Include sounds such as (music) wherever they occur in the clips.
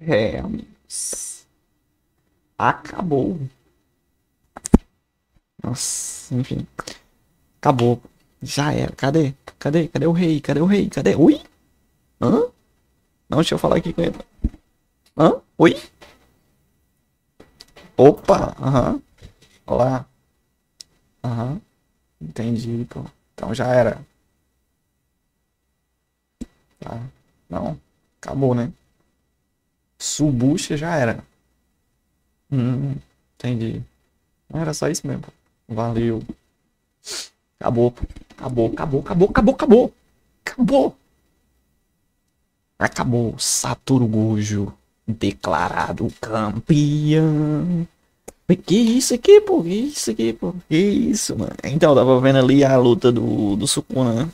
É, amigos. Acabou. Nossa, enfim. Acabou. Já era. Cadê? Cadê? Cadê o rei? Cadê o rei? Cadê? Ui? Hã? Não, deixa eu falar aqui com ele. Hã? Ui? Opa! Aham. Olá. Aham. Entendi, pô. Então já era. Tá. Não. Acabou, né? Subucha já era. Hum, entendi. Não era só isso mesmo. Valeu. Acabou. Acabou, acabou, acabou, acabou, acabou. Acabou. Acabou. Satoru Gojo declarado campeão. Que isso aqui, pô? Que isso aqui, pô? Que isso, mano? Então, tava vendo ali a luta do, do Sukuna, né?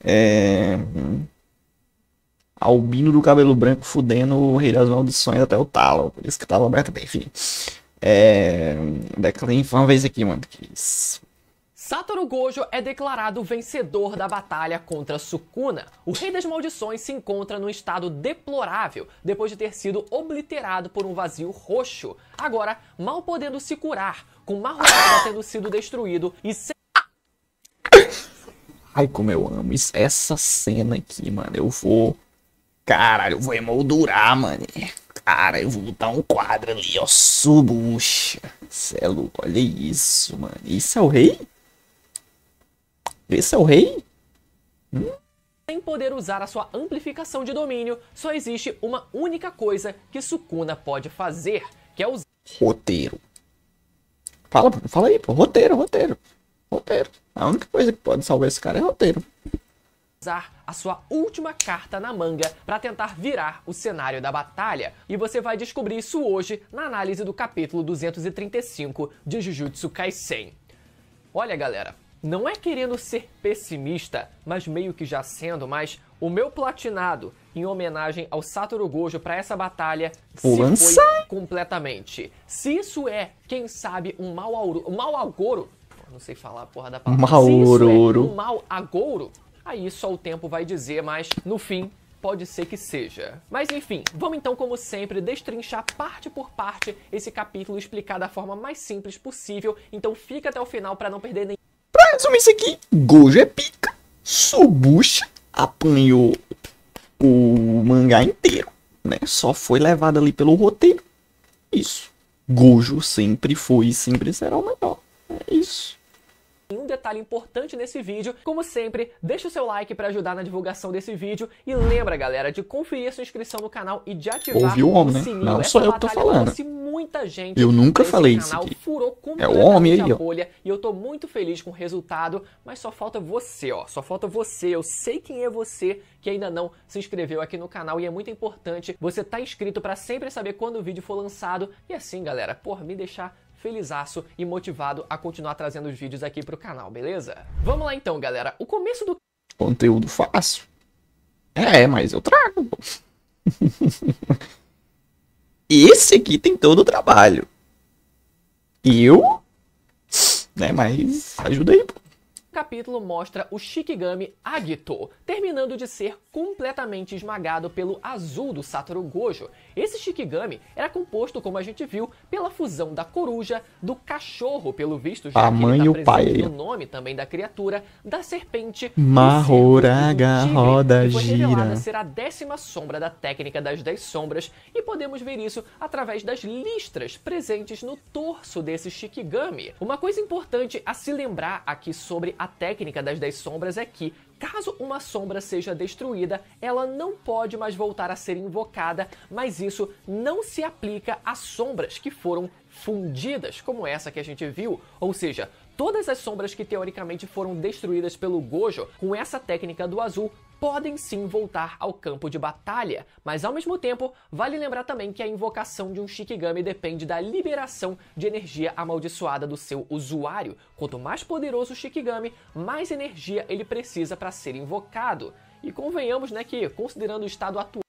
É... Hum albino do cabelo branco fudendo o rei das maldições até o talo. Por isso que tava aberto, enfim. É. Declan uma vez aqui, mano. Que isso. Satoru Gojo é declarado vencedor da batalha contra Sukuna. O Rei das Maldições se encontra num estado deplorável depois de ter sido obliterado por um vazio roxo. Agora, mal podendo se curar, com Mahoutara tendo sido destruído e Ai, como eu amo isso. essa cena aqui, mano. Eu vou Caralho, eu vou emoldurar, mano. Cara, eu vou botar um quadro ali, ó. Subuxa. Cê é louco, olha isso, mano. Isso é o rei? Esse é o rei? Hum? Sem poder usar a sua amplificação de domínio, só existe uma única coisa que Sukuna pode fazer, que é usar... Roteiro. Fala, fala aí, pô. Roteiro, roteiro. Roteiro. A única coisa que pode salvar esse cara é roteiro usar a sua última carta na manga para tentar virar o cenário da batalha. E você vai descobrir isso hoje na análise do capítulo 235 de Jujutsu Kaisen. Olha, galera, não é querendo ser pessimista, mas meio que já sendo, mas o meu platinado em homenagem ao Satoru Gojo para essa batalha Lança? se foi completamente. Se isso é, quem sabe, um mau, auro, um mau agouro, não sei falar a porra da palavra. Mau agouro. É um mau agouro, Aí só o tempo vai dizer, mas no fim pode ser que seja. Mas enfim, vamos então, como sempre, destrinchar parte por parte esse capítulo e explicar da forma mais simples possível. Então fica até o final para não perder nem. Pra resumir isso aqui, Gojo é pica, Subucha apanhou o mangá inteiro, né? Só foi levado ali pelo roteiro. Isso. Gojo sempre foi e sempre será o melhor. É isso um detalhe importante nesse vídeo, como sempre, deixa o seu like para ajudar na divulgação desse vídeo e lembra, galera, de conferir sua inscrição no canal e de ativar Ouvi o, homem, né? o sininho. Né? Não só sou eu que tô falando. Muita gente eu nunca falei isso aqui. é o homem aí, ó. Bolha, e eu tô muito feliz com o resultado, mas só falta você, ó. Só falta você. Eu sei quem é você que ainda não se inscreveu aqui no canal e é muito importante você tá inscrito para sempre saber quando o vídeo for lançado. E assim, galera, por me deixar felizaço e motivado a continuar trazendo os vídeos aqui pro canal, beleza? Vamos lá então, galera. O começo do conteúdo fácil. É, mas eu trago. (laughs) Esse aqui tem todo o trabalho. E eu, né, mas ajuda aí, pô capítulo mostra o Shikigami Agito terminando de ser completamente esmagado pelo azul do Satoru Gojo. Esse Shikigami era composto, como a gente viu, pela fusão da coruja, do cachorro, pelo visto já a mãe tá e o pai. nome também da criatura, da serpente, Mahoraga, roda, que foi gira. ser a décima sombra da técnica das dez sombras e podemos ver isso através das listras presentes no torso desse Shikigami. Uma coisa importante a se lembrar aqui sobre a técnica das 10 sombras é que, caso uma sombra seja destruída, ela não pode mais voltar a ser invocada, mas isso não se aplica a sombras que foram fundidas, como essa que a gente viu, ou seja, todas as sombras que teoricamente foram destruídas pelo Gojo com essa técnica do azul podem sim voltar ao campo de batalha, mas ao mesmo tempo, vale lembrar também que a invocação de um Shikigami depende da liberação de energia amaldiçoada do seu usuário. Quanto mais poderoso o Shikigami, mais energia ele precisa para ser invocado. E convenhamos, né, que considerando o estado atual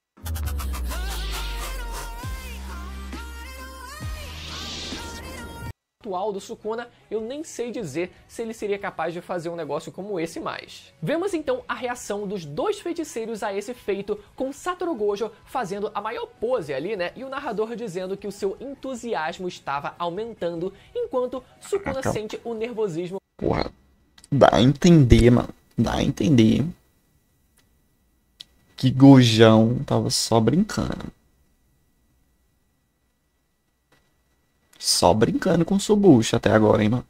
atual do Sukuna, eu nem sei dizer se ele seria capaz de fazer um negócio como esse mais. Vemos então a reação dos dois feiticeiros a esse feito, com Satoru Gojo fazendo a maior pose ali, né? E o narrador dizendo que o seu entusiasmo estava aumentando, enquanto Sukuna Caraca. sente o nervosismo. Porra, dá a entender, mano. Dá a entender que Gojão tava só brincando. Só brincando com Subucha até agora, hein, mano?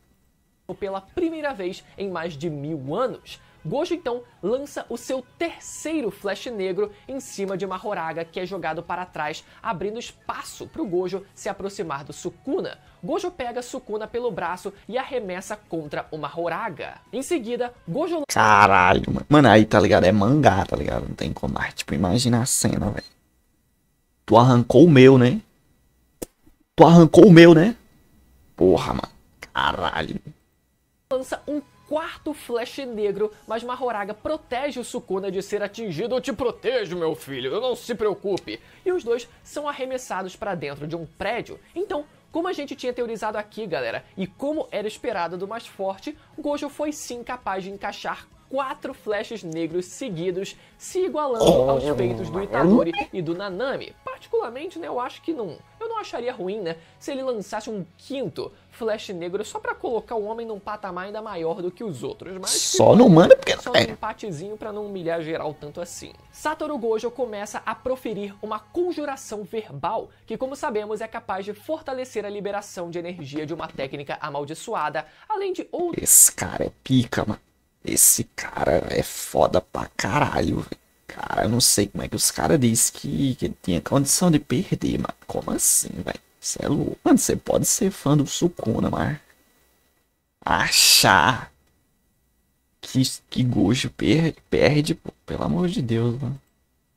Pela primeira vez em mais de mil anos, Gojo então lança o seu terceiro flash negro em cima de uma Horaga que é jogado para trás, abrindo espaço para o Gojo se aproximar do Sukuna. Gojo pega Sukuna pelo braço e arremessa contra uma Horaga. Em seguida, Gojo. Caralho, mano. mano aí tá ligado? É mangá, tá ligado? Não tem como mais. Tipo, imagina a cena, velho. Tu arrancou o meu, né? Tu arrancou o meu, né? Porra, mano. Caralho. Lança um quarto flash negro, mas Mahoraga protege o Sukuna de ser atingido. Eu te protejo, meu filho, não se preocupe. E os dois são arremessados para dentro de um prédio. Então, como a gente tinha teorizado aqui, galera, e como era esperado do mais forte, Gojo foi sim capaz de encaixar quatro flashes negros seguidos, se igualando aos feitos do Itadori e do Nanami. Particularmente, né, eu acho que não eu não acharia ruim, né, se ele lançasse um quinto Flash Negro só para colocar o homem num patamar ainda maior do que os outros, mas só não manda porque só é. um empatezinho para não humilhar geral tanto assim. Satoru Gojo começa a proferir uma conjuração verbal que, como sabemos, é capaz de fortalecer a liberação de energia de uma técnica amaldiçoada, além de outros. Esse cara é pica, mano. Esse cara é foda pra caralho, velho. Cara, eu não sei como é que os caras disse que, que tinha condição de perder, mano. Como assim, velho? Você é louco. Mano, você pode ser fã do Sukuna, mas. Achar que, que Gojo perde, perde, pô. Pelo amor de Deus, mano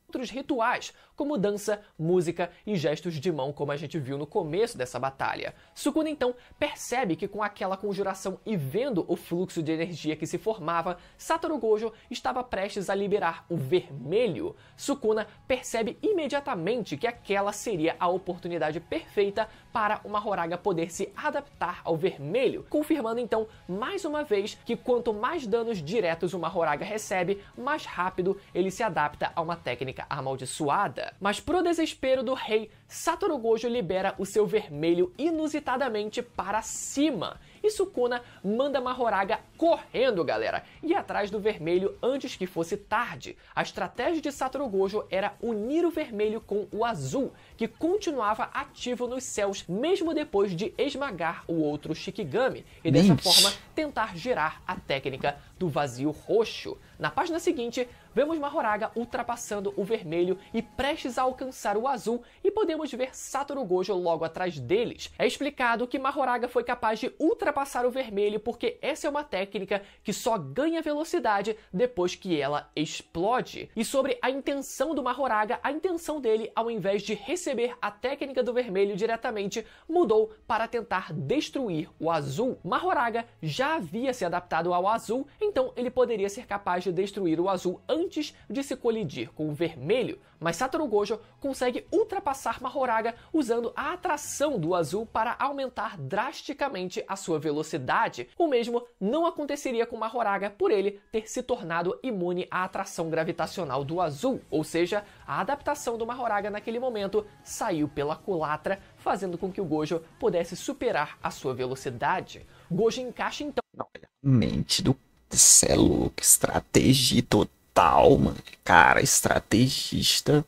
outros rituais, como dança, música e gestos de mão, como a gente viu no começo dessa batalha. Sukuna então percebe que com aquela conjuração e vendo o fluxo de energia que se formava, Satoru Gojo estava prestes a liberar o vermelho. Sukuna percebe imediatamente que aquela seria a oportunidade perfeita para uma Horaga poder se adaptar ao vermelho, confirmando então mais uma vez que quanto mais danos diretos uma Horaga recebe, mais rápido ele se adapta a uma técnica amaldiçoada. Mas pro desespero do rei, Satoru Gojo libera o seu vermelho inusitadamente para cima, e Sukuna manda Mahoraga correndo, galera, e atrás do vermelho antes que fosse tarde. A estratégia de Satoru Gojo era unir o vermelho com o azul, que continuava ativo nos céus mesmo depois de esmagar o outro Shikigami, e dessa forma tentar gerar a técnica do vazio roxo. Na página seguinte, vemos Mahoraga ultrapassando o vermelho e prestes a alcançar o azul e podemos ver Satoru Gojo logo atrás deles. É explicado que Mahoraga foi capaz de ultrapassar o vermelho porque essa é uma técnica que só ganha velocidade depois que ela explode. E sobre a intenção do Mahoraga, a intenção dele, ao invés de receber a técnica do vermelho diretamente, mudou para tentar destruir o azul. Mahoraga já havia se adaptado ao azul, então ele poderia ser capaz de destruir o azul antes de se colidir com o vermelho, mas Satoru Gojo consegue ultrapassar Mahoraga usando a atração do azul para aumentar drasticamente a sua velocidade. O mesmo não aconteceria com Mahoraga por ele ter se tornado imune à atração gravitacional do azul, ou seja, a adaptação do Mahoraga naquele momento saiu pela culatra, fazendo com que o Gojo pudesse superar a sua velocidade. Gojo encaixa então. É mente do você é louco, estratégia total, mano. Cara, estrategista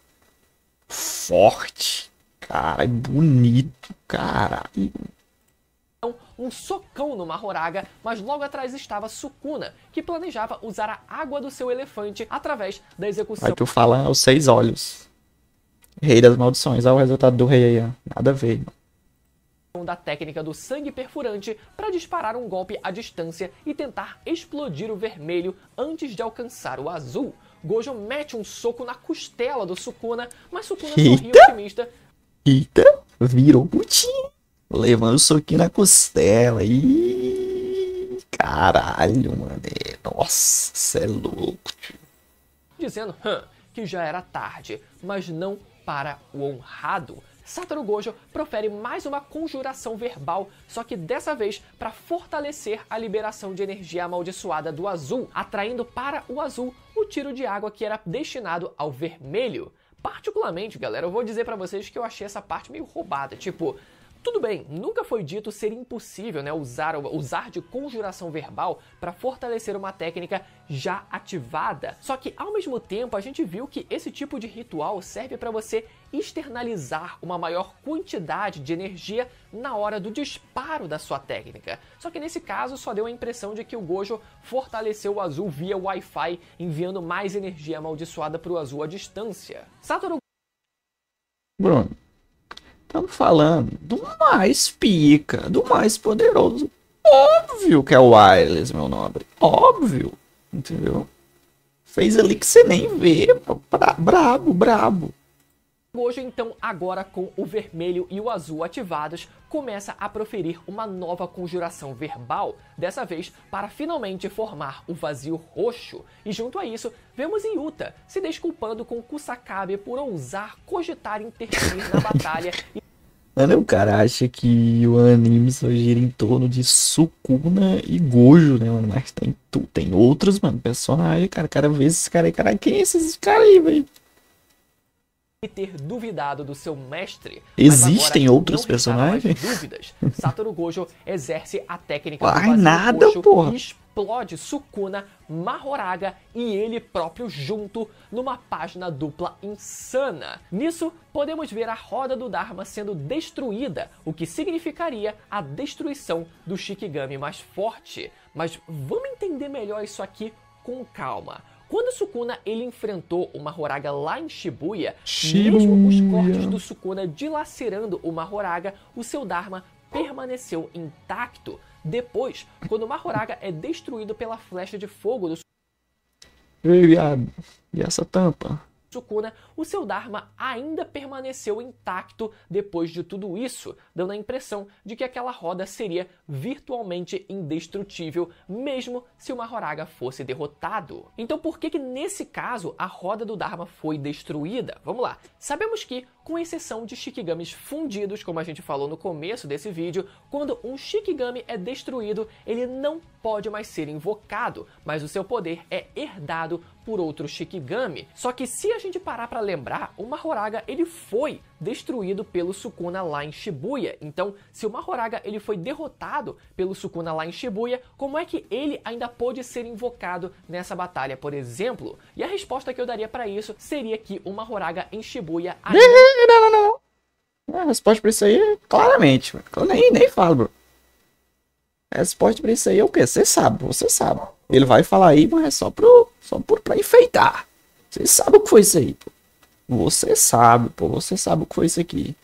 forte, cara, é bonito, caralho então, um socão no Mahoraga, mas logo atrás estava Sukuna, que planejava usar a água do seu elefante através da execução. Aí tu fala os seis olhos. Rei das maldições, olha o resultado do rei aí, ó. Nada a ver, mano da técnica do sangue perfurante para disparar um golpe à distância e tentar explodir o vermelho antes de alcançar o azul. Gojo mete um soco na costela do Sukuna, mas Sukuna Eita. sorri otimista. Eita, virou putinho. Levando o soquinho na costela. e caralho, mano. Nossa, cê é louco. Dizendo hum, que já era tarde, mas não para o honrado. Satoru Gojo profere mais uma conjuração verbal, só que dessa vez para fortalecer a liberação de energia amaldiçoada do azul, atraindo para o azul o tiro de água que era destinado ao vermelho. Particularmente, galera, eu vou dizer para vocês que eu achei essa parte meio roubada, tipo, tudo bem, nunca foi dito ser impossível né, usar, usar de conjuração verbal para fortalecer uma técnica já ativada. Só que ao mesmo tempo a gente viu que esse tipo de ritual serve para você externalizar uma maior quantidade de energia na hora do disparo da sua técnica. Só que nesse caso só deu a impressão de que o Gojo fortaleceu o azul via Wi-Fi, enviando mais energia amaldiçoada para o azul à distância. Satoru Bruno, Estamos falando do mais pica, do mais poderoso. Óbvio que é o wireless, meu nobre. Óbvio. Entendeu? Fez ali que você nem vê. Bra brabo, brabo. Gojo então agora com o vermelho e o azul ativados começa a proferir uma nova conjuração verbal, dessa vez para finalmente formar o vazio roxo. E junto a isso, vemos Yuta se desculpando com Kusakabe por ousar cogitar interferir na batalha. (laughs) E... Mano, o cara acha que o anime só gira em torno de Sukuna e Gojo, né, mano? Mas tem, tem outros, mano, personagens, cara. Cada vez esses caras aí, cara, quem é esses caras aí, velho? e ter duvidado do seu mestre. Existem agora, outros personagens? Dúvidas. (laughs) Satoru Gojo exerce a técnica Ai, do nada, Gojo porra. e explode Sukuna, Mahoraga e ele próprio junto numa página dupla insana. Nisso, podemos ver a roda do Dharma sendo destruída, o que significaria a destruição do Shikigami mais forte. Mas vamos entender melhor isso aqui com calma. Quando o Sukuna ele enfrentou o Mahoraga lá em Shibuya, Shibuya, mesmo os cortes do Sukuna dilacerando o Mahoraga, o seu Dharma permaneceu intacto. Depois, quando o Mahoraga é destruído pela flecha de fogo do Ei, viado, e essa tampa? Sukuna, o seu Dharma ainda permaneceu intacto depois de tudo isso, dando a impressão de que aquela roda seria virtualmente indestrutível, mesmo se o Mahoraga fosse derrotado. Então, por que, que nesse caso a roda do Dharma foi destruída? Vamos lá. Sabemos que, com exceção de Shikigamis fundidos, como a gente falou no começo desse vídeo, quando um Shikigami é destruído, ele não pode mais ser invocado, mas o seu poder é herdado por outro Shikigami. Só que se a gente parar para lembrar, o Mahoraga ele foi destruído pelo Sukuna lá em Shibuya. Então, se o Mahoraga ele foi derrotado pelo Sukuna lá em Shibuya, como é que ele ainda pôde ser invocado nessa batalha, por exemplo? E a resposta que eu daria para isso seria que o Mahoraga em Shibuya ainda... (laughs) Não, não, não. A resposta pra isso aí, claramente. Eu nem, nem falo, bro. A resposta pra isso aí é o quê? Você sabe, você sabe. Ele vai falar aí, mas é só pro, só por pra enfeitar. Você sabe o que foi isso aí, pô. Você sabe, pô. Você sabe o que foi isso aqui.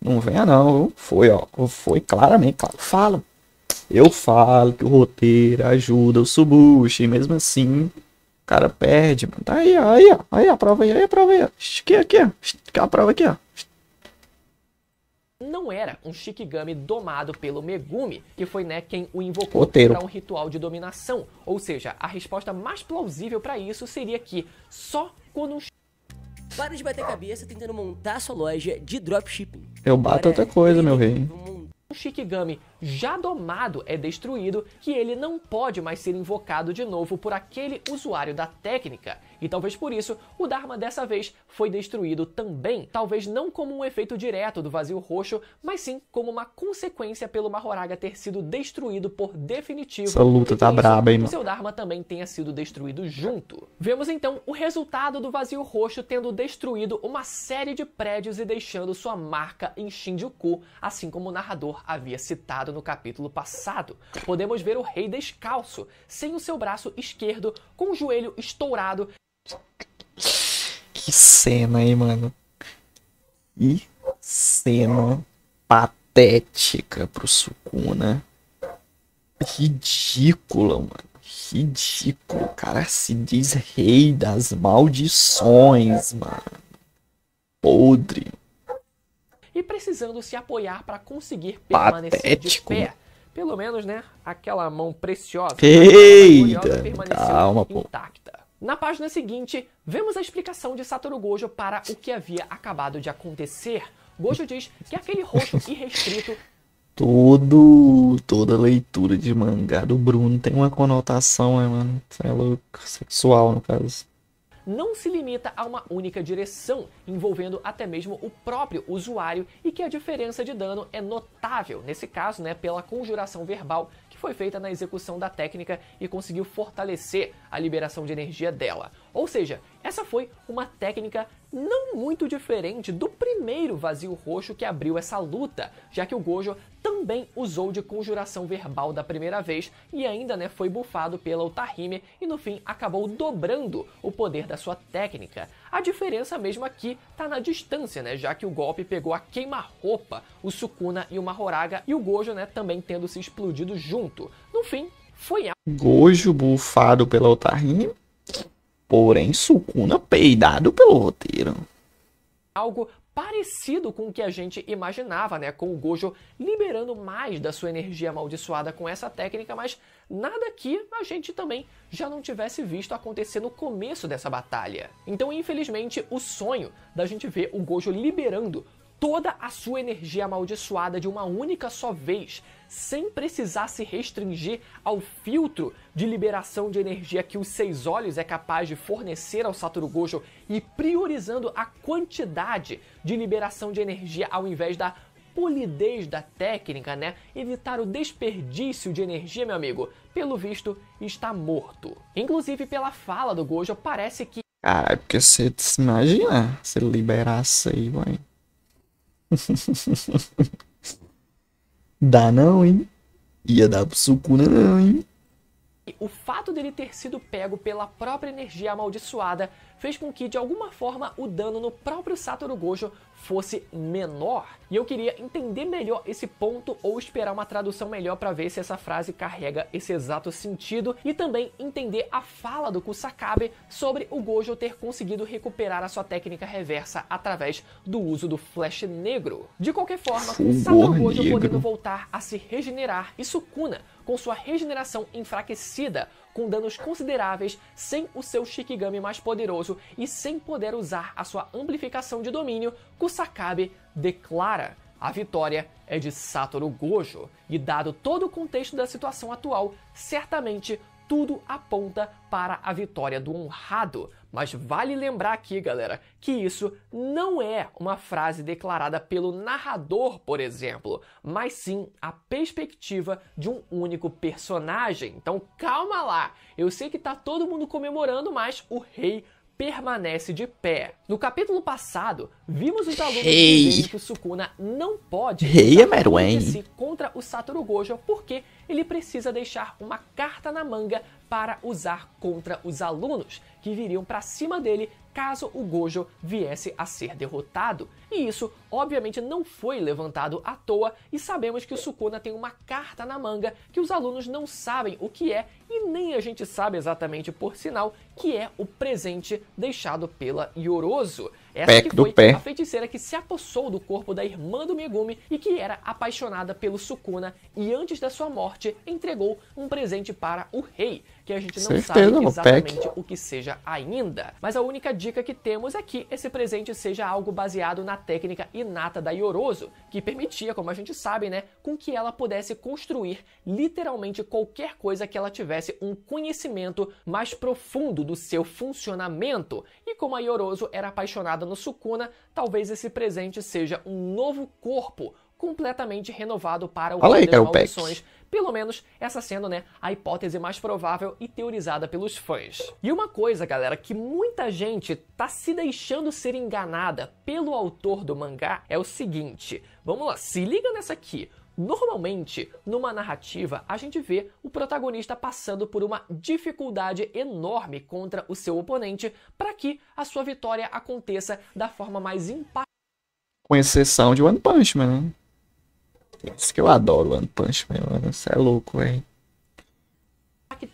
Não venha não. Foi, ó. Foi claramente, claro. Fala. Eu falo que o roteiro ajuda o subushi. Mesmo assim, o cara perde, mano. Tá aí, ó. Aí, ó. Aí, a prova aí. Aí, a prova aí. Aqui, aqui, ó. A prova aqui, ó não era um Shikigami domado pelo Megumi, que foi né, quem o invocou para um ritual de dominação. Ou seja, a resposta mais plausível para isso seria que só quando um para de bater cabeça tentando montar sua loja de dropshipping. Eu bato Agora, outra coisa, meu rei. Um Shikigami já domado é destruído, que ele não pode mais ser invocado de novo por aquele usuário da técnica, e talvez por isso o Dharma dessa vez foi destruído também, talvez não como um efeito direto do vazio roxo, mas sim como uma consequência pelo Mahoraga ter sido destruído por definitivo. Essa luta tá braba, hein, mano. Seu Dharma também tenha sido destruído junto. Vemos então o resultado do vazio roxo tendo destruído uma série de prédios e deixando sua marca em Shinjuku, assim como o narrador havia citado no capítulo passado. Podemos ver o rei descalço, sem o seu braço esquerdo, com o joelho estourado. Que cena, hein, mano? E cena patética pro Sukuna. Ridícula, mano. Ridículo. O cara se diz rei das maldições, mano. Podre e precisando se apoiar para conseguir permanecer Patético. de pé. Pelo menos, né, aquela mão preciosa tá Eita, calma, pô. intacta. Na página seguinte, vemos a explicação de Satoru Gojo para o que havia acabado de acontecer. Gojo diz que aquele roxo irrestrito Todo, toda leitura de mangá do Bruno tem uma conotação, né, mano? Isso é louco, sexual no caso não se limita a uma única direção, envolvendo até mesmo o próprio usuário e que a diferença de dano é notável, nesse caso, né, pela conjuração verbal que foi feita na execução da técnica e conseguiu fortalecer a liberação de energia dela. Ou seja, essa foi uma técnica não muito diferente do primeiro vazio roxo que abriu essa luta, já que o Gojo também usou de conjuração verbal da primeira vez e ainda né, foi bufado pela Utahime e no fim acabou dobrando o poder da sua técnica. A diferença mesmo aqui tá na distância, né, já que o golpe pegou a queima-roupa, o Sukuna e o Mahoraga e o Gojo né, também tendo se explodido junto. No fim, foi a... Gojo bufado pela Utahime porém Sukuna peidado pelo roteiro. Algo parecido com o que a gente imaginava, né? Com o Gojo liberando mais da sua energia amaldiçoada com essa técnica, mas nada que a gente também já não tivesse visto acontecer no começo dessa batalha. Então, infelizmente, o sonho da gente ver o Gojo liberando toda a sua energia amaldiçoada de uma única só vez, sem precisar se restringir ao filtro de liberação de energia que os seis olhos é capaz de fornecer ao Satoru Gojo e priorizando a quantidade de liberação de energia ao invés da polidez da técnica, né? Evitar o desperdício de energia, meu amigo, pelo visto está morto. Inclusive pela fala do Gojo, parece que é porque você imagina se liberasse aí, mãe. (laughs) Dá não, hein? Ia dar pro suco não, hein? o fato dele ter sido pego pela própria energia amaldiçoada fez com que, de alguma forma, o dano no próprio Satoru Gojo fosse menor. E eu queria entender melhor esse ponto ou esperar uma tradução melhor para ver se essa frase carrega esse exato sentido e também entender a fala do Kusakabe sobre o Gojo ter conseguido recuperar a sua técnica reversa através do uso do Flash Negro. De qualquer forma, Satoru Gojo podendo voltar a se regenerar e Sukuna com sua regeneração enfraquecida, com danos consideráveis, sem o seu Shikigami mais poderoso e sem poder usar a sua amplificação de domínio, Kusakabe declara a vitória é de Satoru Gojo, e dado todo o contexto da situação atual, certamente tudo aponta para a vitória do honrado. Mas vale lembrar aqui, galera, que isso não é uma frase declarada pelo narrador, por exemplo, mas sim a perspectiva de um único personagem. Então calma lá. Eu sei que tá todo mundo comemorando, mas o rei permanece de pé. No capítulo passado, vimos os alunos hey. que o Sukuna não pode hey, é se contra o Satoru Gojo porque ele precisa deixar uma carta na manga para usar contra os alunos que viriam para cima dele caso o Gojo viesse a ser derrotado. E isso, obviamente, não foi levantado à toa, e sabemos que o Sukuna tem uma carta na manga que os alunos não sabem o que é e nem a gente sabe exatamente, por sinal, que é o presente deixado pela Yoroso. Essa que foi a feiticeira que se apossou do corpo da irmã do Megumi e que era apaixonada pelo Sukuna e antes da sua morte entregou um presente para o rei que a gente não Certeza, sabe exatamente o, que seja ainda. Mas a única dica que temos é que esse presente seja algo baseado na técnica inata da Yoroso, que permitia, como a gente sabe, né, com que ela pudesse construir literalmente qualquer coisa que ela tivesse um conhecimento mais profundo do seu funcionamento. E como a Yoroso era apaixonada no Sukuna, talvez esse presente seja um novo corpo completamente renovado para o Olha aí, Opções. Pelo menos essa sendo, né, a hipótese mais provável e teorizada pelos fãs. E uma coisa, galera, que muita gente tá se deixando ser enganada pelo autor do mangá é o seguinte. Vamos lá, se liga nessa aqui. Normalmente, numa narrativa, a gente vê o protagonista passando por uma dificuldade enorme contra o seu oponente para que a sua vitória aconteça da forma mais impactante. Com exceção de One Punch Man. Né? Isso que eu adoro One Punch Man, mano. é louco, velho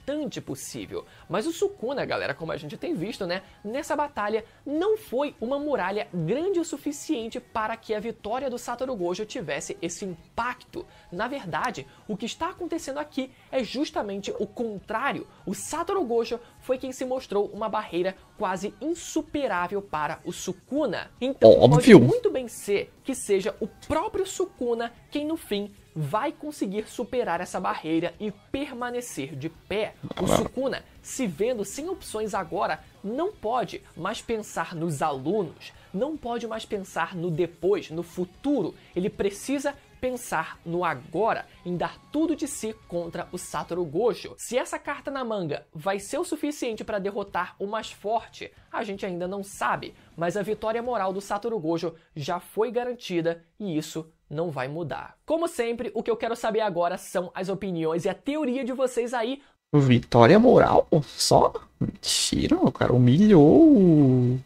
distante possível. Mas o Sukuna, galera, como a gente tem visto, né, nessa batalha não foi uma muralha grande o suficiente para que a vitória do Satoru Gojo tivesse esse impacto. Na verdade, o que está acontecendo aqui é justamente o contrário. O Satoru Gojo foi quem se mostrou uma barreira quase insuperável para o Sukuna. Então, Óbvio. pode muito bem ser que seja o próprio Sukuna quem no fim vai conseguir superar essa barreira e permanecer de pé. O Sukuna, se vendo sem opções agora, não pode mais pensar nos alunos, não pode mais pensar no depois, no futuro. Ele precisa pensar no agora, em dar tudo de si contra o Satoru Gojo. Se essa carta na manga vai ser o suficiente para derrotar o mais forte, a gente ainda não sabe, mas a vitória moral do Satoru Gojo já foi garantida e isso não vai mudar. Como sempre, o que eu quero saber agora são as opiniões e a teoria de vocês aí Vitória moral? Só? Mentira, o cara humilhou o,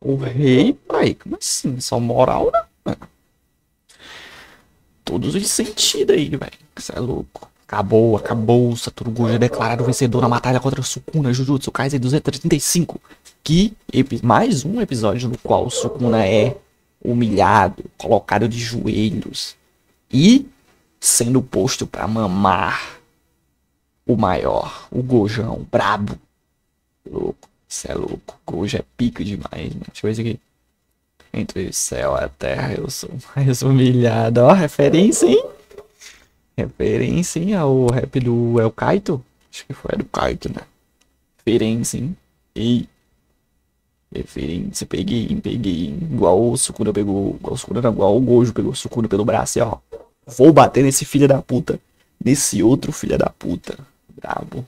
o rei, pai. Como assim? Só moral, né? Todos os sentidos aí, velho. Isso é louco. Acabou, acabou. Saturgo já é declarado vencedor na batalha contra Sukuna Jujutsu Kaisen 235. Que mais um episódio no qual Sukuna é humilhado, colocado de joelhos e sendo posto para mamar o maior, o Gojão, brabo. Louco, cê é louco. Gojo é pico demais, mano. Deixa eu ver isso aqui. Entre o céu e a terra eu sou mais humilhado. Ó, referência, hein? Referência, hein, ao rap do El Kaito? Acho que foi é do Kaito, né? Referência, hein? Ei. Referência, peguei, hein? Peguei, hein? Igual o Sukuna pegou. Igual o Sukuna, não, igual o Gojo pegou o Sukuna pelo braço, e, ó. Vou bater nesse filho da puta. Nesse outro filho da puta. Brabo.